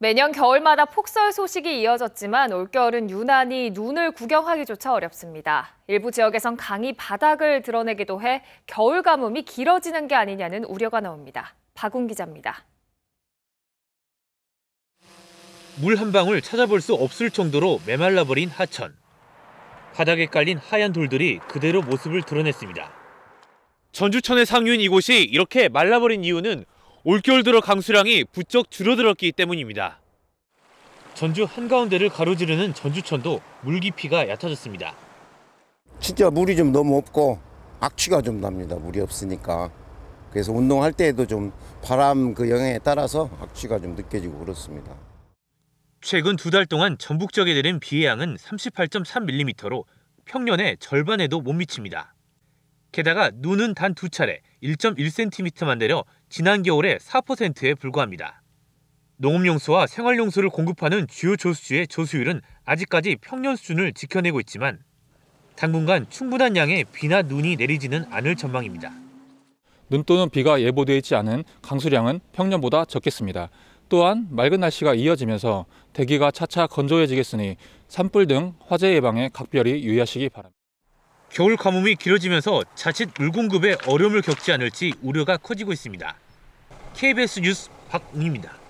매년 겨울마다 폭설 소식이 이어졌지만 올겨울은 유난히 눈을 구경하기조차 어렵습니다. 일부 지역에선 강이 바닥을 드러내기도 해 겨울 가뭄이 길어지는 게 아니냐는 우려가 나옵니다. 박웅 기자입니다. 물 한 방울 찾아볼 수 없을 정도로 메말라버린 하천. 바닥에 깔린 하얀 돌들이 그대로 모습을 드러냈습니다. 전주천의 상류인 이곳이 이렇게 말라버린 이유는 올겨울 들어 강수량이 부쩍 줄어들었기 때문입니다. 전주 한가운데를 가로지르는 전주천도 물 깊이가 얕아졌습니다. 진짜 물이 좀 너무 없고 악취가 좀 납니다. 물이 없으니까. 그래서 운동할 때에도 좀 바람 그 영향에 따라서 악취가 좀 느껴지고 그렇습니다. 최근 두 달 동안 전북 지역에 내린 비의 양은 38.3mm로 평년의 절반에도 못 미칩니다. 게다가 눈은 단 두 차례 1.1cm만 내려 지난 겨울에 4%에 불과합니다. 농업용수와 생활용수를 공급하는 주요 조수지의 조수율은 아직까지 평년 수준을 지켜내고 있지만 당분간 충분한 양의 비나 눈이 내리지는 않을 전망입니다. 눈 또는 비가 예보되어 있지 않은 강수량은 평년보다 적겠습니다. 또한 맑은 날씨가 이어지면서 대기가 차차 건조해지겠으니 산불 등 화재 예방에 각별히 유의하시기 바랍니다. 겨울 가뭄이 길어지면서 자칫 물공급에 어려움을 겪지 않을지 우려가 커지고 있습니다. KBS 뉴스 박웅입니다.